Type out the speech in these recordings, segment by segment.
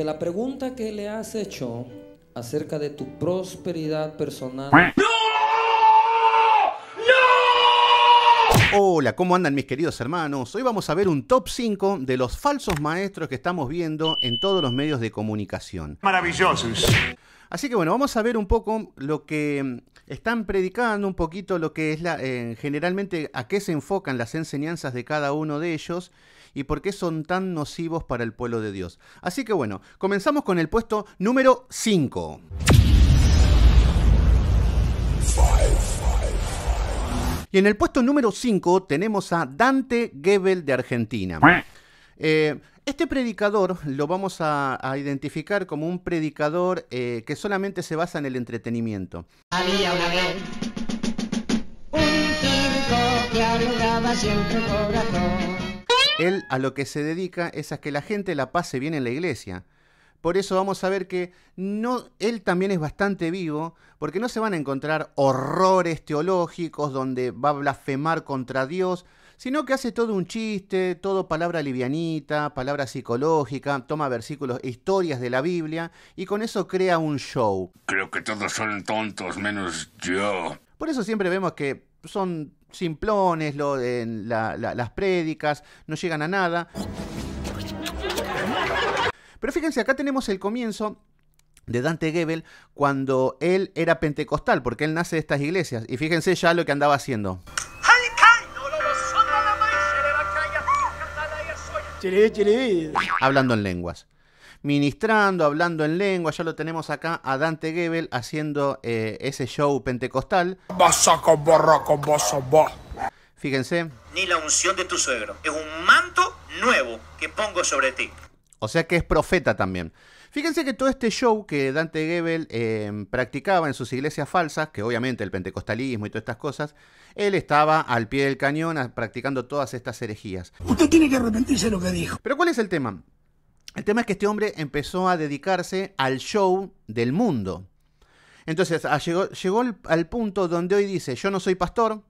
De la pregunta que le has hecho acerca de tu prosperidad personal. ¡No! Hola, ¿cómo andan mis queridos hermanos? Hoy vamos a ver un top 5 de los falsos maestros que estamos viendo en todos los medios de comunicación. Maravillosos. Así que bueno, vamos a ver un poco lo que están predicando, un poquito lo que es la, eh, generalmente a qué se enfocan las enseñanzas de cada uno de ellos y por qué son tan nocivos para el pueblo de Dios. Así que bueno, comenzamos con el puesto número 5. Y en el puesto número 5 tenemos a Dante Gebel de Argentina. Eh, este predicador lo vamos a, identificar como un predicador eh, que solamente se basa en el entretenimiento. un que siempre él a lo que se dedica es a que la gente la pase bien en la iglesia. Por eso vamos a ver que no, él también es bastante vivo, porque no se van a encontrar horrores teológicos donde va a blasfemar contra Dios, sino que hace todo un chiste, todo palabra livianita, palabra psicológica, toma versículos, historias de la Biblia, y con eso crea un show. Creo que todos son tontos menos yo. Por eso siempre vemos que son simplones, las prédicas, no llegan a nada. Pero fíjense, acá tenemos el comienzo de Dante Gebel cuando él era pentecostal, porque él nace de estas iglesias. Y fíjense ya lo que andaba haciendo. Hablando en lenguas ministrando, hablando en lengua. Ya lo tenemos acá a Dante Gebel haciendo eh, ese show pentecostal. Fíjense. Ni la unción de tu suegro. Es un manto nuevo que pongo sobre ti. O sea que es profeta también. Fíjense que todo este show que Dante Gebel eh, practicaba en sus iglesias falsas, que obviamente el pentecostalismo y todas estas cosas, él estaba al pie del cañón practicando todas estas herejías. Usted tiene que arrepentirse de lo que dijo. Pero ¿cuál es el tema? El tema es que este hombre empezó a dedicarse al show del mundo. Entonces, llegó, llegó al, al, punto donde hoy dice, yo no soy pastor,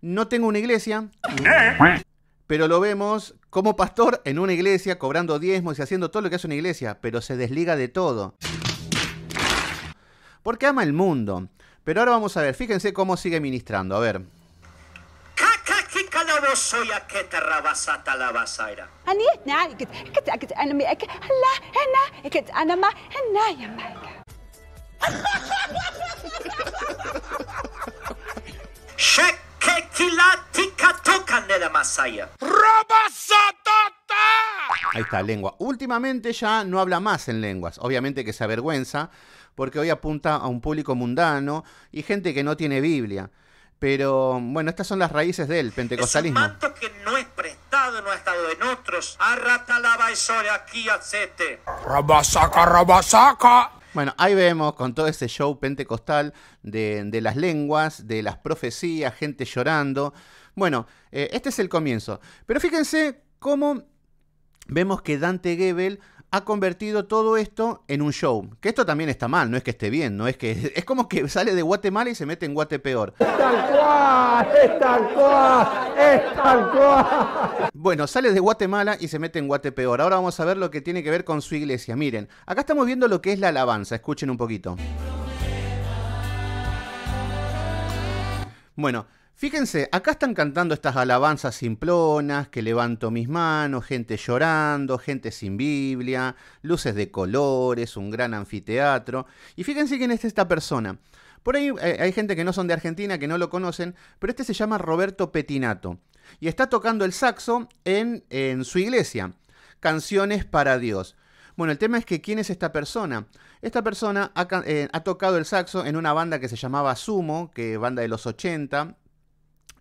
no tengo una iglesia, pero lo vemos como pastor en una iglesia, cobrando diezmos y haciendo todo lo que hace una iglesia, pero se desliga de todo. Porque ama el mundo. Pero ahora vamos a ver, fíjense cómo sigue ministrando. A ver no soy a que te rabasata la basaira. Ani, na, que que te que te anami, que la, na, que te anama, na ya maika. Che que ti la tica toca de la masaya. Rabasata. Ahí está, lengua. Últimamente ya no habla más en lenguas. Obviamente que se avergüenza porque hoy apunta a un público mundano y gente que no tiene Biblia. Pero bueno, estas son las raíces del pentecostalismo. que no es prestado, no ha estado otros. aquí Rabasaca, rabasaca. Bueno, ahí vemos con todo ese show pentecostal de, las lenguas, de las profecías, gente llorando. Bueno, eh, este es el comienzo. Pero fíjense cómo vemos que Dante Gebel ha convertido todo esto en un show. Que esto también está mal, no es que esté bien, no es que. Es como que sale de Guatemala y se mete en Guatepeor. peor. tal cual! Bueno, sale de Guatemala y se mete en Guatepeor. Ahora vamos a ver lo que tiene que ver con su iglesia. Miren, acá estamos viendo lo que es la alabanza. Escuchen un poquito. Bueno. Fíjense, acá están cantando estas alabanzas simplonas, que levanto mis manos, gente llorando, gente sin Biblia, luces de colores, un gran anfiteatro. Y fíjense quién es esta persona. Por ahí eh, hay gente que no son de Argentina, que no lo conocen, pero este se llama Roberto Petinato. Y está tocando el saxo en, en su iglesia. Canciones para Dios. Bueno, el tema es que ¿quién es esta persona? Esta persona ha, eh, tocado el saxo en una banda que se llamaba Sumo, que banda de los 80,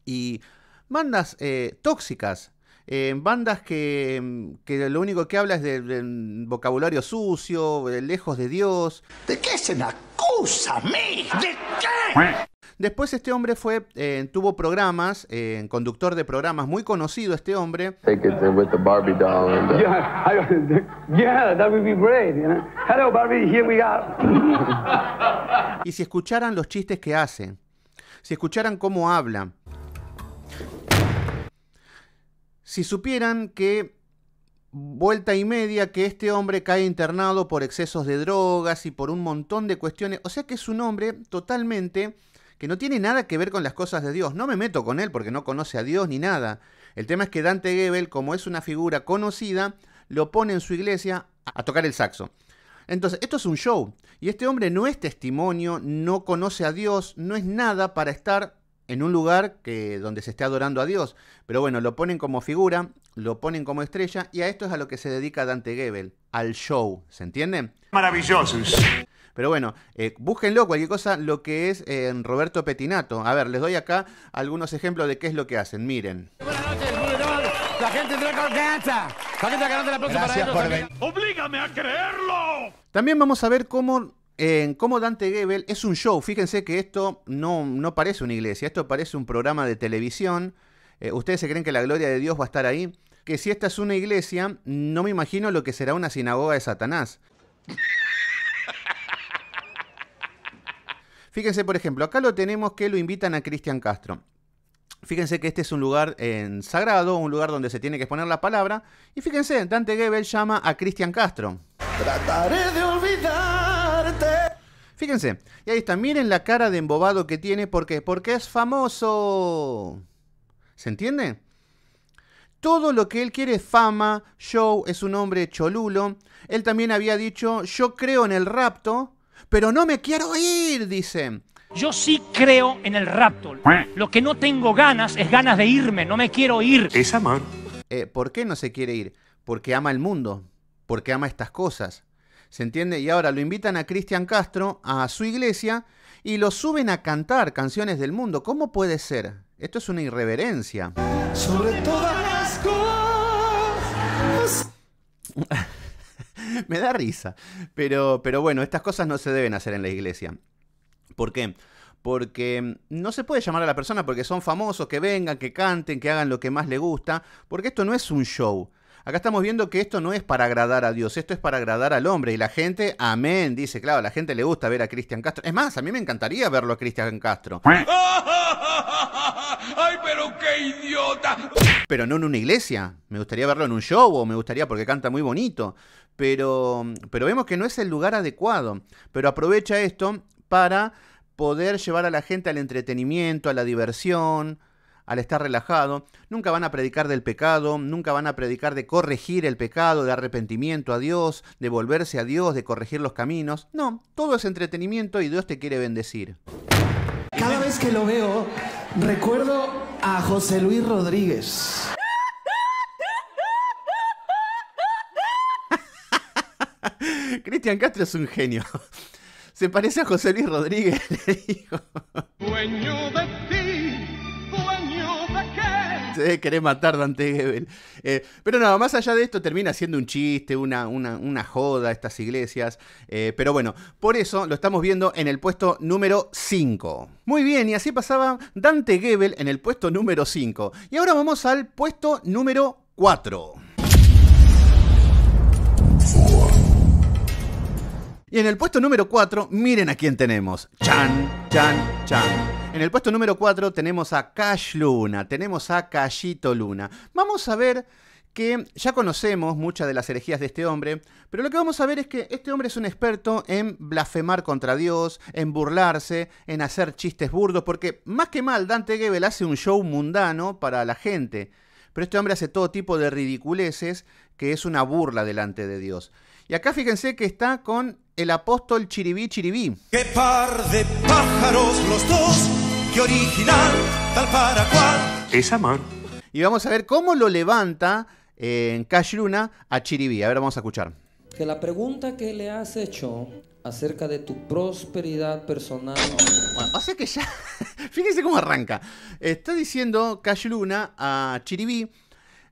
y bandas eh, tóxicas, eh, bandas que, lo único que habla es del de vocabulario sucio, lejos de Dios. ¿De qué se me acusa a ¿De qué? Después este hombre fue, eh, tuvo programas, conductor de programas, muy conocido este hombre. y si escucharan los chistes que hace, si escucharan cómo habla, si supieran que vuelta y media que este hombre cae internado por excesos de drogas y por un montón de cuestiones. O sea que es un hombre totalmente que no tiene nada que ver con las cosas de Dios. No me meto con él porque no conoce a Dios ni nada. El tema es que Dante Gebel, como es una figura conocida, lo pone en su iglesia a tocar el saxo. Entonces, esto es un show. Y este hombre no es testimonio, no conoce a Dios, no es nada para estar en un lugar que, donde se esté adorando a Dios. Pero bueno, lo ponen como figura, lo ponen como estrella, y a esto es a lo que se dedica Dante Gebel, al show, ¿se entiende? Maravillosos. Pero bueno, eh, búsquenlo, cualquier cosa, lo que es eh, Roberto Petinato. A ver, les doy acá algunos ejemplos de qué es lo que hacen. Miren. Buenas noches, la gente La gente la ¡Oblígame a creerlo! También vamos a ver cómo en cómo Dante Gebel es un show. Fíjense que esto no, parece una iglesia, esto parece un programa de televisión. Eh, ¿Ustedes se creen que la gloria de Dios va a estar ahí? Que si esta es una iglesia, no me imagino lo que será una sinagoga de Satanás. Fíjense, por ejemplo, acá lo tenemos que lo invitan a Cristian Castro. Fíjense que este es un lugar en sagrado, un lugar donde se tiene que exponer la palabra. Y fíjense, Dante Gebel llama a Cristian Castro. Trataré de olvidar Fíjense, y ahí está, miren la cara de embobado que tiene, ¿por qué? Porque es famoso. ¿Se entiende? Todo lo que él quiere es fama, show, es un hombre cholulo. Él también había dicho, yo creo en el rapto, pero no me quiero ir, dice. Yo sí creo en el rapto. Lo que no tengo ganas es ganas de irme, no me quiero ir. Es amar. Eh, ¿Por qué no se quiere ir? Porque ama el mundo, porque ama estas cosas, ¿Se entiende? Y ahora lo invitan a Cristian Castro a su iglesia y lo suben a cantar canciones del mundo. ¿Cómo puede ser? Esto es una irreverencia. Sobre todas las cosas. Me da risa. Pero, pero bueno, estas cosas no se deben hacer en la iglesia. ¿Por qué? porque no se puede llamar a la persona porque son famosos, que vengan, que canten, que hagan lo que más le gusta, porque esto no es un show. Acá estamos viendo que esto no es para agradar a Dios, esto es para agradar al hombre. Y la gente, amén, dice, claro, a la gente le gusta ver a Cristian Castro. Es más, a mí me encantaría verlo a Cristian Castro. ¡Ay, pero qué idiota! Pero no en una iglesia. Me gustaría verlo en un show o me gustaría porque canta muy bonito. Pero, pero vemos que no es el lugar adecuado. Pero aprovecha esto para poder llevar a la gente al entretenimiento, a la diversión, al estar relajado, nunca van a predicar del pecado, nunca van a predicar de corregir el pecado, de arrepentimiento a Dios, de volverse a Dios, de corregir los caminos. No, todo es entretenimiento y Dios te quiere bendecir. Cada vez que lo veo, recuerdo a José Luis Rodríguez. Cristian Castro es un genio. Se parece a José Luis Rodríguez, le dijo. querer matar Dante Gebel. Eh, pero nada, más allá de esto termina siendo un chiste, una, una, joda estas iglesias. Eh, pero bueno, por eso lo estamos viendo en el puesto número 5. Muy bien, y así pasaba Dante Gebel en el puesto número 5. Y ahora vamos al puesto número 4. Y en el puesto número 4, miren a quién tenemos. Chan, chan, chan. En el puesto número 4 tenemos a Cash Luna, tenemos a Callito Luna. Vamos a ver que ya conocemos muchas de las herejías de este hombre, pero lo que vamos a ver es que este hombre es un experto en blasfemar contra Dios, en burlarse, en hacer chistes burdos, porque más que mal Dante Gebel hace un show mundano para la gente, pero este hombre hace todo tipo de ridiculeces que es una burla delante de Dios. Y acá fíjense que está con el apóstol Chiribí Chiribí. ¡Qué par de pájaros los dos! original, tal para cual. Es amor. Y vamos a ver cómo lo levanta eh, en Cash Luna a Chiribí. A ver, vamos a escuchar. Que la pregunta que le has hecho acerca de tu prosperidad personal. Bueno, o que ya. Fíjense cómo arranca. Está diciendo Cash Luna a Chiribí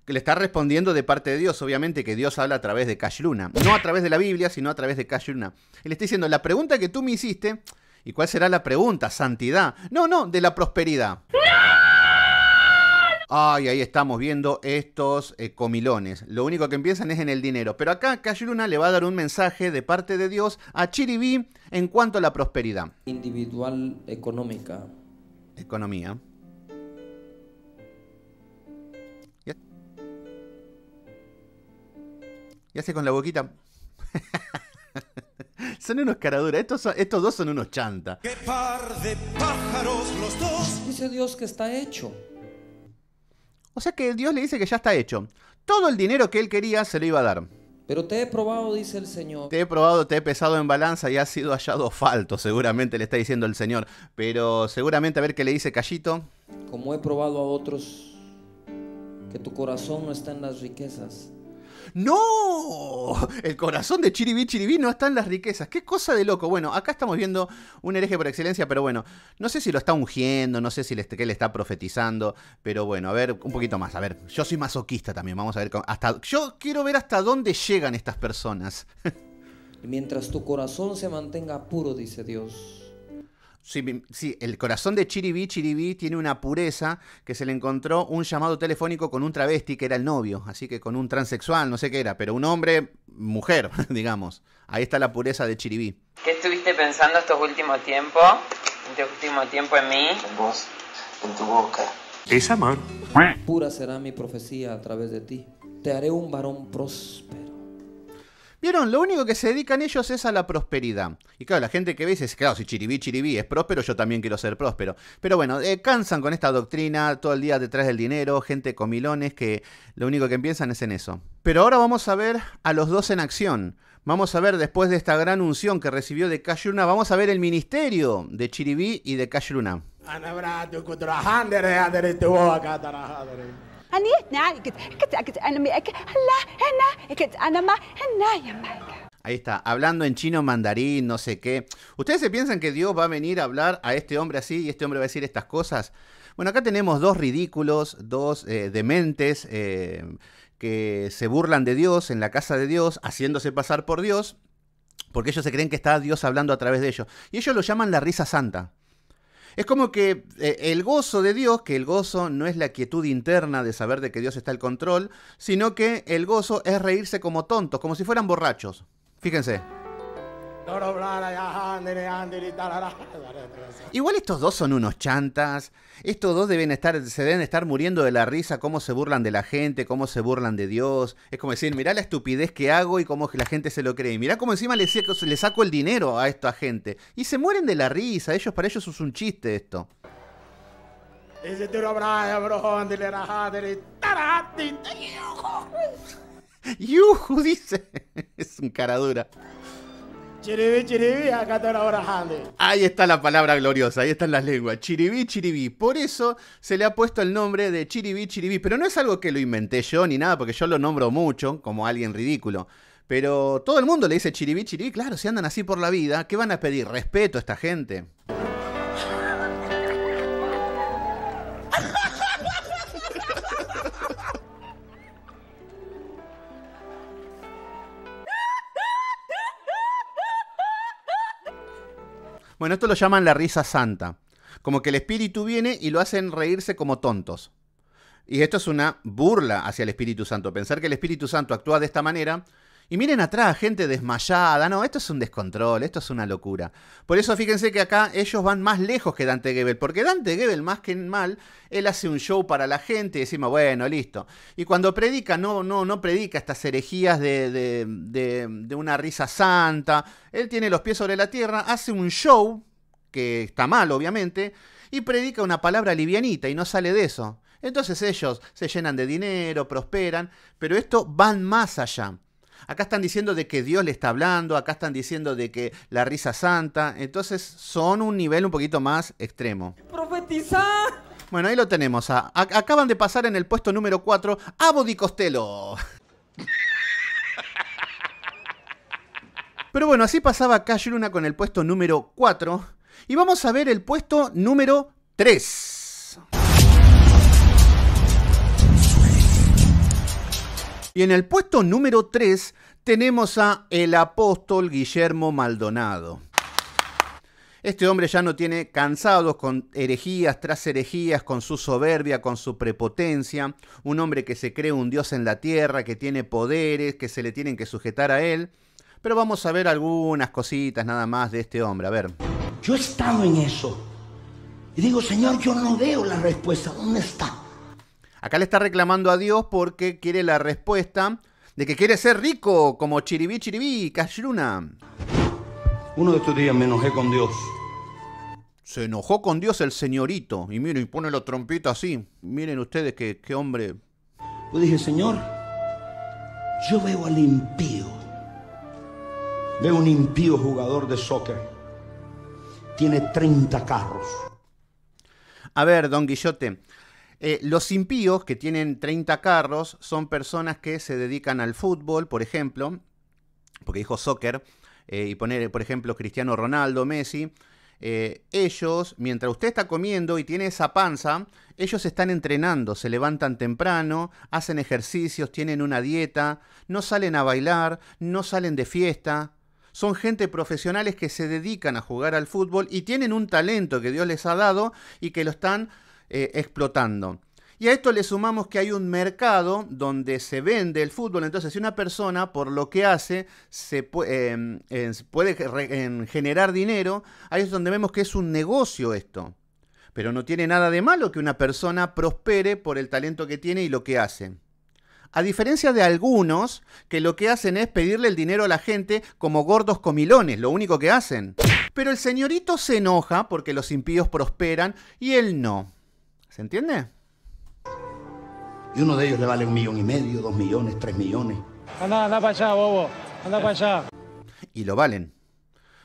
que le está respondiendo de parte de Dios, obviamente que Dios habla a través de Cash Luna, no a través de la Biblia, sino a través de Cash Luna. le está diciendo, la pregunta que tú me hiciste ¿Y cuál será la pregunta? ¿Santidad? No, no, de la prosperidad. Ay, ahí estamos viendo estos eh, comilones. Lo único que empiezan es en el dinero. Pero acá Kashiruna le va a dar un mensaje de parte de Dios a Chiribí en cuanto a la prosperidad. Individual económica. Economía. ¿Ya? ¿Y hace con la boquita? son unos caraduras. Estos, estos dos son unos chanta. ¡Qué par de pájaros los dos! Dice Dios que está hecho. O sea que Dios le dice que ya está hecho. Todo el dinero que él quería se lo iba a dar. Pero te he probado, dice el Señor. Te he probado, te he pesado en balanza y has sido hallado falto, seguramente le está diciendo el Señor. Pero seguramente a ver qué le dice Callito. Como he probado a otros, que tu corazón no está en las riquezas ¡No! El corazón de Chiribí Chiribí no está en las riquezas. ¡Qué cosa de loco! Bueno, acá estamos viendo un hereje por excelencia, pero bueno, no sé si lo está ungiendo, no sé si le, qué le está profetizando, pero bueno, a ver, un poquito más. A ver, yo soy masoquista también, vamos a ver. Hasta, yo quiero ver hasta dónde llegan estas personas. Mientras tu corazón se mantenga puro, dice Dios Sí, el corazón de Chiribí, Chiribí tiene una pureza que se le encontró un llamado telefónico con un travesti que era el novio, así que con un transexual, no sé qué era, pero un hombre, mujer, digamos. Ahí está la pureza de Chiribí. ¿Qué estuviste pensando estos últimos tiempos? ¿Este último tiempo en mí? En vos, en tu boca. Es amor. Pura será mi profecía a través de ti. Te haré un varón próspero Vieron, lo único que se dedican ellos es a la prosperidad. Y claro, la gente que ve dice, claro, si Chiribí, Chiribí es próspero, yo también quiero ser próspero. Pero bueno, eh, cansan con esta doctrina, todo el día detrás del dinero, gente comilones que lo único que piensan es en eso. Pero ahora vamos a ver a los dos en acción. Vamos a ver después de esta gran unción que recibió de Luna, vamos a ver el ministerio de Chiribí y de Cayuruna. Ahí está, hablando en chino mandarín, no sé qué. ¿Ustedes se piensan que Dios va a venir a hablar a este hombre así y este hombre va a decir estas cosas? Bueno, acá tenemos dos ridículos, dos eh, dementes eh, que se burlan de Dios en la casa de Dios, haciéndose pasar por Dios, porque ellos se creen que está Dios hablando a través de ellos. Y ellos lo llaman la risa santa. Es como que eh, el gozo de Dios, que el gozo no es la quietud interna de saber de que Dios está al control, sino que el gozo es reírse como tontos, como si fueran borrachos. Fíjense. Igual estos dos son unos chantas. Estos dos deben estar, se deben estar muriendo de la risa, cómo se burlan de la gente, cómo se burlan de Dios. Es como decir, mirá la estupidez que hago y cómo la gente se lo cree. Mirá cómo encima le, le saco el dinero a esta gente. Y se mueren de la risa. Ellos, para ellos es un chiste esto. Yuju, dice. Es un cara Chiribí, acá Ahí está la palabra gloriosa, ahí están las lenguas. Chiribí, chiribí. Por eso se le ha puesto el nombre de chiribí, chiribí. Pero no es algo que lo inventé yo ni nada, porque yo lo nombro mucho como alguien ridículo. Pero todo el mundo le dice chiribí, chiribí. Claro, si andan así por la vida, ¿qué van a pedir? Respeto a esta gente. Bueno, esto lo llaman la risa santa. Como que el espíritu viene y lo hacen reírse como tontos. Y esto es una burla hacia el Espíritu Santo. Pensar que el Espíritu Santo actúa de esta manera y miren atrás, gente desmayada. No, esto es un descontrol, esto es una locura. Por eso fíjense que acá ellos van más lejos que Dante Gebel. Porque Dante Gebel, más que mal, él hace un show para la gente y decimos, bueno, listo. Y cuando predica, no, no, no predica estas herejías de, de una risa santa. Él tiene los pies sobre la tierra, hace un show, que está mal, obviamente, y predica una palabra livianita y no sale de eso. Entonces ellos se llenan de dinero, prosperan, pero esto van más allá. Acá están diciendo de que Dios le está hablando, acá están diciendo de que la risa santa, entonces son un nivel un poquito más extremo. ¡Profetizar! Bueno, ahí lo tenemos. acaban de pasar en el puesto número 4 a Body Pero bueno, así pasaba Cash Luna con el puesto número 4. Y vamos a ver el puesto número 3. Y en el puesto número 3 tenemos a el apóstol Guillermo Maldonado. Este hombre ya no tiene cansados con herejías tras herejías, con su soberbia, con su prepotencia, un hombre que se cree un dios en la tierra, que tiene poderes, que se le tienen que sujetar a él. Pero vamos a ver algunas cositas nada más de este hombre, a ver. Yo he estado en eso. Y digo, Señor, yo no veo la respuesta, ¿dónde está? Acá le está reclamando a Dios porque quiere la respuesta de que quiere ser rico, como Chiribí Chiribí, Cachiruna. Uno de estos días me enojé con Dios. Se enojó con Dios el señorito. Y mire, y pone la trompita así. Miren ustedes qué, hombre. Yo dije, Señor, yo veo al impío. Veo un impío jugador de soccer. Tiene 30 carros. A ver, don Guillote. Eh, los impíos, que tienen 30 carros, son personas que se dedican al fútbol, por ejemplo, porque dijo soccer, eh, y poner, por ejemplo, Cristiano Ronaldo, Messi. Eh, ellos, mientras usted está comiendo y tiene esa panza, ellos están entrenando, se levantan temprano, hacen ejercicios, tienen una dieta, no salen a bailar, no salen de fiesta. Son gente profesionales que se dedican a jugar al fútbol y tienen un talento que Dios les ha dado y que lo están eh, explotando. Y a esto le sumamos que hay un mercado donde se vende el fútbol. Entonces, si una persona por lo que hace se em, puede, generar dinero, ahí es donde vemos que es un negocio esto. Pero no tiene nada de malo que una persona prospere por el talento que tiene y lo que hace. A diferencia de algunos que lo que hacen es pedirle el dinero a la gente como gordos comilones, lo único que hacen. Pero el señorito se enoja porque los impíos prosperan y él no. ¿Se entiende? Y uno de ellos le vale un millón y medio, dos millones, tres millones. Anda, anda para allá, bobo. Anda para allá. Y lo valen.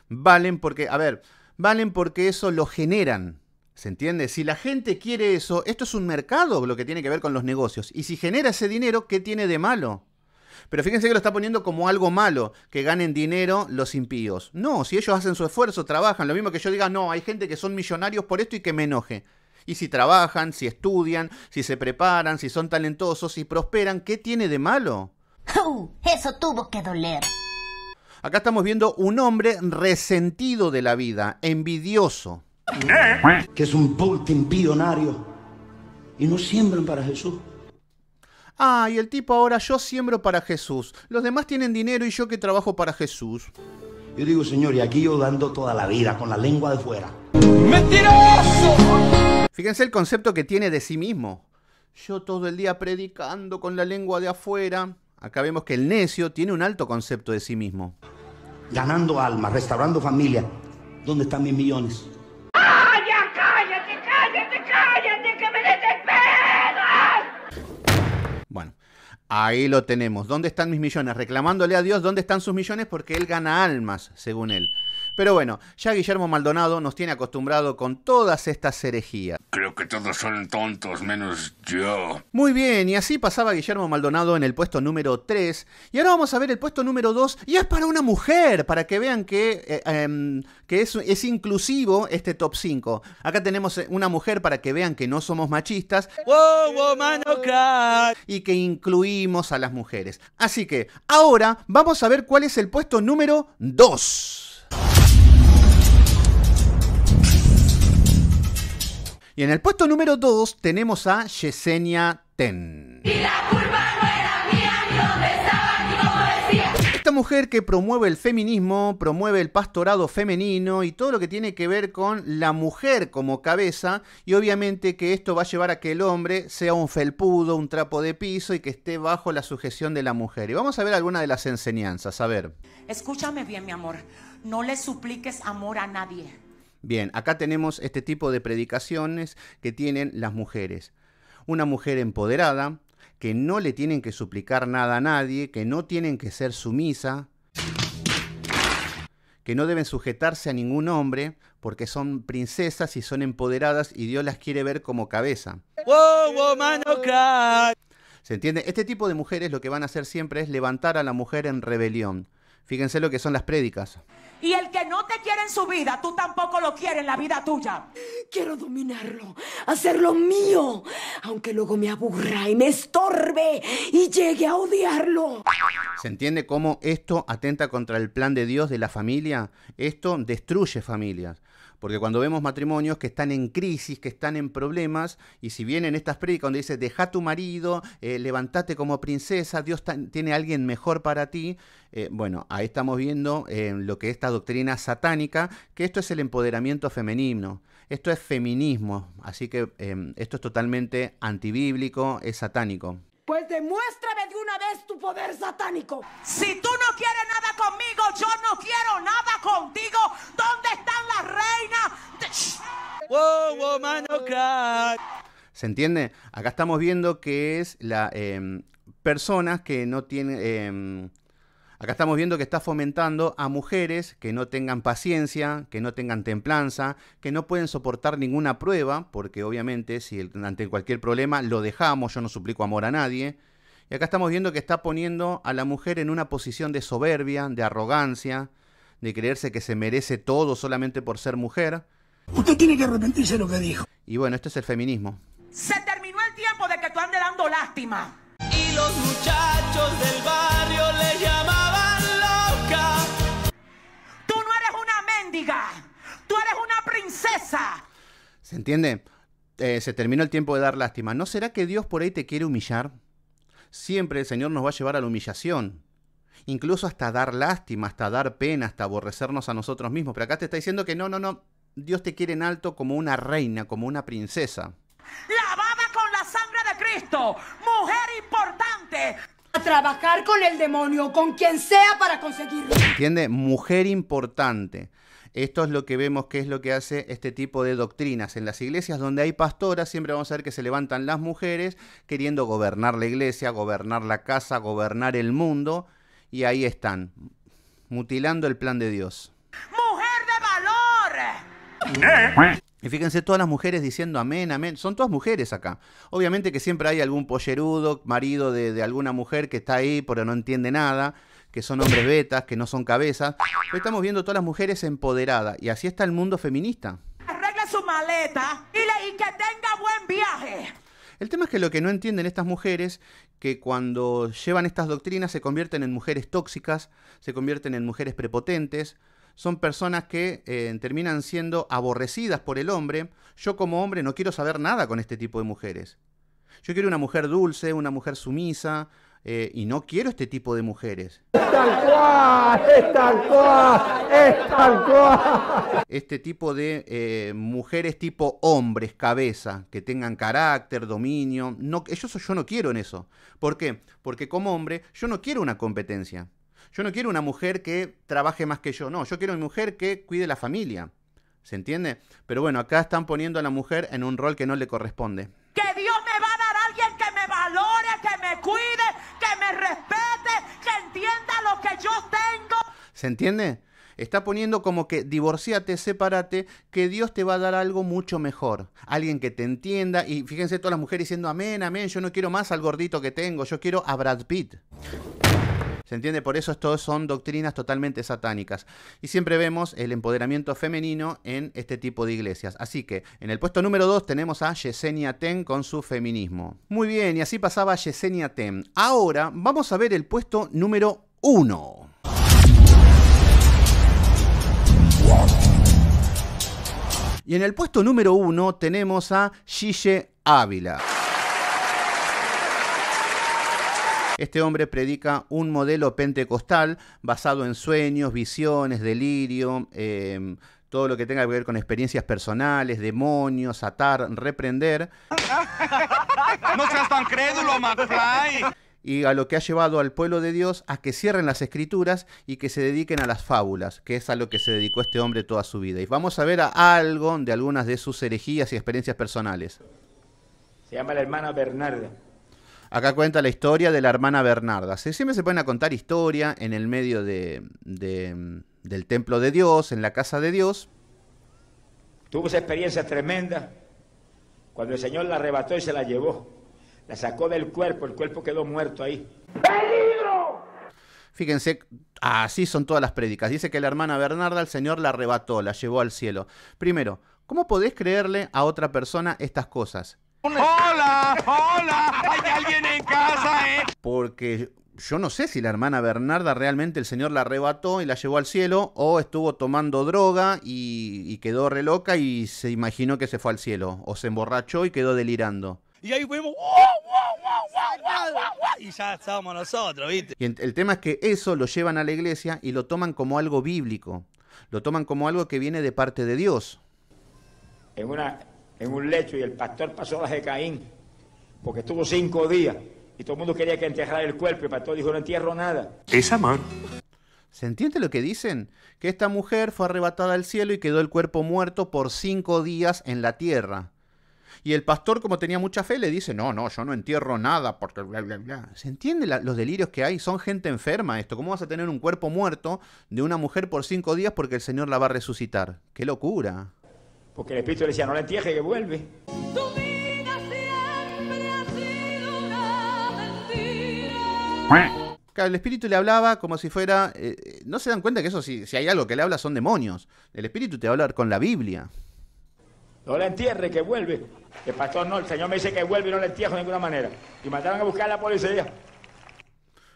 Valen porque, a ver, valen porque eso lo generan. ¿Se entiende? Si la gente quiere eso, esto es un mercado lo que tiene que ver con los negocios. Y si genera ese dinero, ¿qué tiene de malo? Pero fíjense que lo está poniendo como algo malo, que ganen dinero los impíos. No, si ellos hacen su esfuerzo, trabajan, lo mismo que yo diga, no, hay gente que son millonarios por esto y que me enoje y si trabajan, si estudian, si se preparan, si son talentosos, si prosperan, ¿qué tiene de malo? Uh, eso tuvo que doler. Acá estamos viendo un hombre resentido de la vida, envidioso. Que es un Putin y no siembran para Jesús. Ah, y el tipo ahora yo siembro para Jesús. Los demás tienen dinero y yo que trabajo para Jesús. Yo digo, señor, y aquí yo dando toda la vida con la lengua de fuera. ¡Mentiroso! Fíjense el concepto que tiene de sí mismo. Yo todo el día predicando con la lengua de afuera. Acá vemos que el necio tiene un alto concepto de sí mismo. Ganando almas, restaurando familia. ¿Dónde están mis millones? cállate, cállate, cállate, que me desesperas! Bueno, ahí lo tenemos. ¿Dónde están mis millones? Reclamándole a Dios dónde están sus millones porque él gana almas, según él. Pero bueno, ya Guillermo Maldonado nos tiene acostumbrado con todas estas herejías. Creo que todos son tontos menos yo. Muy bien, y así pasaba Guillermo Maldonado en el puesto número 3. Y ahora vamos a ver el puesto número 2 y es para una mujer, para que vean que, eh, em, que es, es inclusivo este top 5. Acá tenemos eh, una mujer para que vean que no somos machistas. Wow, Mano oh Y que incluimos a las mujeres. Así que ahora vamos a ver cuál es el puesto número 2. Y en el puesto número 2 tenemos a Yesenia Ten. Y la curva mujer que promueve el feminismo, promueve el pastorado femenino y todo lo que tiene que ver con la mujer como cabeza y obviamente que esto va a llevar a que el hombre sea un felpudo, un trapo de piso y que esté bajo la sujeción de la mujer. Y vamos a ver algunas de las enseñanzas, a ver. Escúchame bien, mi amor, no le supliques amor a nadie. Bien, acá tenemos este tipo de predicaciones que tienen las mujeres. Una mujer empoderada, que no le tienen que suplicar nada a nadie, que no tienen que ser sumisa, que no deben sujetarse a ningún hombre porque son princesas y son empoderadas y Dios las quiere ver como cabeza. ¿Se entiende? Este tipo de mujeres lo que van a hacer siempre es levantar a la mujer en rebelión. Fíjense lo que son las prédicas. Y el que no te quiere en su vida, tú tampoco lo quieres en la vida tuya. Quiero dominarlo, hacerlo mío, aunque luego me aburra y me estorbe y llegue a odiarlo. ¿Se entiende cómo esto atenta contra el plan de Dios de la familia? Esto destruye familias. Porque cuando vemos matrimonios que están en crisis, que están en problemas, y si vienen estas prédicas donde dice, deja tu marido, eh, levántate como princesa, Dios tiene a alguien mejor para ti, eh, bueno, ahí estamos viendo eh, lo que es esta doctrina satánica, que esto es el empoderamiento femenino, esto es feminismo, así que esto es totalmente antibíblico, es satánico. Pues demuéstrame de una vez tu poder satánico. Si tú no quieres nada conmigo, yo no quiero nada contigo. ¿Dónde están las reinas? Wow, wow, mano ¿Se entiende? Acá estamos viendo que es la em, personas que no tienen. Em, Acá estamos viendo que está fomentando a mujeres que no tengan paciencia, que no tengan templanza, que no pueden soportar ninguna prueba, porque obviamente si ante cualquier problema lo dejamos, yo no suplico amor a nadie. Y acá estamos viendo que está poniendo a la mujer en una posición de soberbia, de arrogancia, de creerse que se merece todo solamente por ser mujer. Usted tiene que arrepentirse de lo que dijo. Y bueno, este es el feminismo. Se terminó el tiempo de que tú ande dando lástima los muchachos del barrio le llamaban loca. Tú no eres una mendiga, tú eres una princesa. ¿Se entiende? Eh, se terminó el tiempo de dar lástima. ¿No será que Dios por ahí te quiere humillar? Siempre el Señor nos va a llevar a la humillación. Incluso hasta dar lástima, hasta dar pena, hasta aborrecernos a nosotros mismos. Pero acá te está diciendo que no, no, no. Dios te quiere en alto como una reina, como una princesa. ¡La mujer importante. A trabajar con el demonio, con quien sea para conseguirlo. ¿Entiende? Mujer importante. Esto es lo que vemos que es lo que hace este tipo de doctrinas. En las iglesias donde hay pastoras, siempre vamos a ver que se levantan las mujeres queriendo gobernar la iglesia, gobernar la casa, gobernar el mundo. Y ahí están, mutilando el plan de Dios. ¡Mujer de valor! ¿Eh? Y fíjense, todas las mujeres diciendo amén, amén. Son todas mujeres acá. Obviamente que siempre hay algún pollerudo, marido de, alguna mujer que está ahí pero no entiende nada, que son hombres betas, que no son cabezas. Pero estamos viendo todas las mujeres empoderadas. Y así está el mundo feminista. Arregla su maleta y, y que tenga buen viaje. El tema es que lo que no entienden estas mujeres, que cuando llevan estas doctrinas se convierten en mujeres tóxicas, se convierten en mujeres prepotentes, son personas que eh, terminan siendo aborrecidas por el hombre. Yo como hombre no quiero saber nada con este tipo de mujeres. Yo quiero una mujer dulce, una mujer sumisa, eh, y no quiero este tipo de mujeres. Es cual, Este tipo de eh, mujeres tipo hombres, cabeza, que tengan carácter, dominio. No, yo no quiero en eso. ¿Por qué? Porque como hombre yo no quiero una competencia. Yo no quiero una mujer que trabaje más que yo, no, yo quiero una mujer que cuide la familia. ¿Se entiende? Pero bueno, acá están poniendo a la mujer en un rol que no le corresponde. Que Dios me va a dar a alguien que me valore, que me cuide, que me respete, que entienda lo que yo tengo. ¿Se entiende? Está poniendo como que divorciate, sepárate, que Dios te va a dar algo mucho mejor. Alguien que te entienda. Y fíjense todas las mujeres diciendo amén, amén. Yo no quiero más al gordito que tengo, yo quiero a Brad Pitt. ¿Se entiende? Por eso esto son doctrinas totalmente satánicas. Y siempre vemos el empoderamiento femenino en este tipo de iglesias. Así que en el puesto número 2 tenemos a Yesenia Ten con su feminismo. Muy bien, y así pasaba Yesenia Ten. Ahora vamos a ver el puesto número 1. Y en el puesto número 1 tenemos a Gille Ávila. Este hombre predica un modelo pentecostal basado en sueños, visiones, delirio, em, todo lo que tenga que ver con experiencias personales, demonios, atar, reprender. No seas tan crédulo, McFly. Y a lo que ha llevado al pueblo de Dios a que cierren las escrituras y que se dediquen a las fábulas, que es a lo que se dedicó este hombre toda su vida. Y vamos a ver a algo de algunas de sus herejías y experiencias personales. Se llama la hermana Bernarda. Acá cuenta la historia de la hermana Bernarda. Se, siempre se ponen a contar historia en el medio del templo de Dios, en la casa de Dios. Tuvo esa experiencia tremenda cuando el Señor la arrebató y se la llevó. La sacó del cuerpo, el cuerpo quedó muerto ahí. ¡Peligro! Fíjense, así son todas las prédicas. Dice que la hermana Bernarda, el Señor la arrebató, la llevó al cielo. Primero, ¿cómo podés creerle a otra persona estas cosas? ¡Hola! ¡Hola! ¡Hay alguien en casa, eh! Porque yo no sé si la hermana Bernarda realmente el señor la arrebató y la llevó al cielo o estuvo tomando droga y, quedó re loca y se imaginó que se fue al cielo o se emborrachó y quedó delirando. Y ahí fuimos, y ya estábamos nosotros, ¿viste? el tema es que eso lo llevan a la iglesia y lo toman como algo bíblico, lo toman como algo que viene de parte de Dios. En una en un lecho y el pastor pasó la de Caín, porque estuvo cinco días y todo el mundo quería que enterrara el cuerpo y el pastor dijo no entierro nada. ¿Esa mano ¿Se entiende lo que dicen? Que esta mujer fue arrebatada al cielo y quedó el cuerpo muerto por cinco días en la tierra. Y el pastor, como tenía mucha fe, le dice, no, no, yo no entierro nada porque ¿Se entiende los delirios que hay? Son gente enferma esto. ¿Cómo vas a tener un cuerpo muerto de una mujer por cinco días porque el Señor la va a resucitar? ¡Qué locura! Porque el espíritu le decía, no la entierre, que vuelve. Tu vida ha Claro, el espíritu le hablaba como si fuera... Eh, eh, no se dan cuenta que eso, si, si hay algo que le habla, son demonios. El espíritu te va a hablar con la Biblia. No la entierre, que vuelve. El pastor no, el Señor me dice que vuelve y no la entierro de ninguna manera. Y mandaron a buscar a la policía.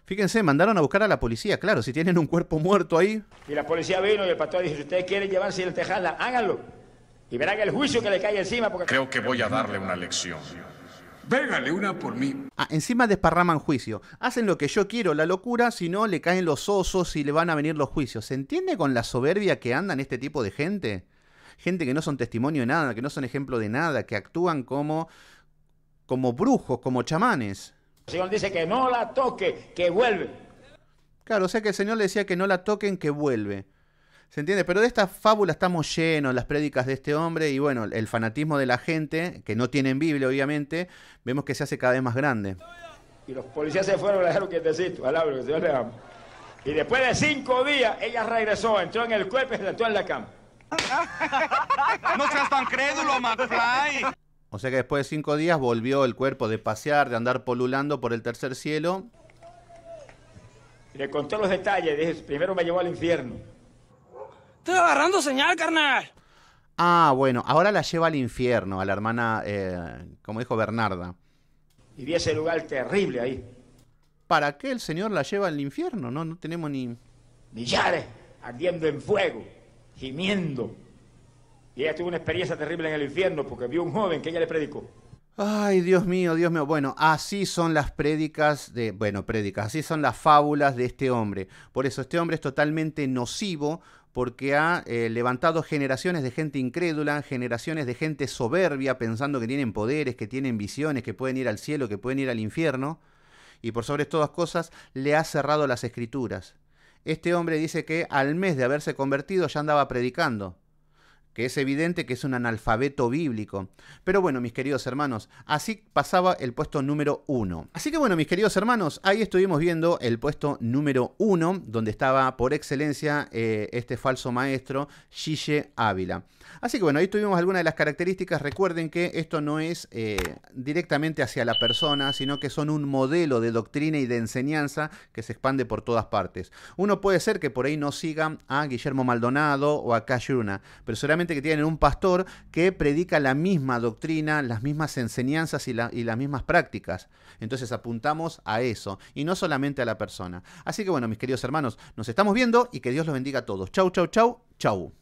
Fíjense, mandaron a buscar a la policía, claro, si tienen un cuerpo muerto ahí. Y la policía vino y el pastor dice si ustedes quieren llevarse y la háganlo. Y verán el juicio que le cae encima porque... Creo que voy a darle una lección. Végale una por mí. Ah, encima desparraman juicio. Hacen lo que yo quiero, la locura, si no le caen los osos y le van a venir los juicios. ¿Se entiende con la soberbia que andan este tipo de gente? Gente que no son testimonio de nada, que no son ejemplo de nada, que actúan como, como brujos, como chamanes. El Señor dice que no la toque, que vuelve. Claro, o sea que el Señor le decía que no la toquen, que vuelve. ¿Se entiende? Pero de esta fábula estamos llenos, las prédicas de este hombre y bueno, el fanatismo de la gente, que no tienen Biblia obviamente, vemos que se hace cada vez más grande. Y los policías se fueron, le dejaron quietecito, alabro que Dios le ama. Y después de cinco días, ella regresó, entró en el cuerpo y se sentó en la cama. no seas tan crédulo, McFly. O sea que después de cinco días volvió el cuerpo de pasear, de andar polulando por el tercer cielo. le contó los detalles. primero me llevó al infierno. Estoy agarrando señal, carnal. Ah, bueno, ahora la lleva al infierno, a la hermana, eh, como dijo Bernarda. Y vi ese lugar terrible ahí. ¿Para qué el señor la lleva al infierno? No, no tenemos ni... Millares ardiendo en fuego, gimiendo. Y ella tuvo una experiencia terrible en el infierno porque vio un joven que ella le predicó. Ay, Dios mío, Dios mío. Bueno, así son las prédicas de, bueno, prédicas, así son las fábulas de este hombre. Por eso este hombre es totalmente nocivo porque ha eh, levantado generaciones de gente incrédula, generaciones de gente soberbia, pensando que tienen poderes, que tienen visiones, que pueden ir al cielo, que pueden ir al infierno, y por sobre todas cosas le ha cerrado las escrituras. Este hombre dice que al mes de haberse convertido ya andaba predicando que es evidente que es un analfabeto bíblico. Pero bueno, mis queridos hermanos, así pasaba el puesto número uno. Así que bueno, mis queridos hermanos, ahí estuvimos viendo el puesto número uno, donde estaba por excelencia eh, este falso maestro, Gille Ávila. Así que bueno, ahí tuvimos algunas de las características. Recuerden que esto no es eh, directamente hacia la persona, sino que son un modelo de doctrina y de enseñanza que se expande por todas partes. Uno puede ser que por ahí no siga a Guillermo Maldonado o a Cayuna, pero solamente que tienen un pastor que predica la misma doctrina, las mismas enseñanzas y, y las mismas prácticas. Entonces apuntamos a eso y no solamente a la persona. Así que bueno, mis queridos hermanos, nos estamos viendo y que Dios los bendiga a todos. Chau, chau, chau, chau.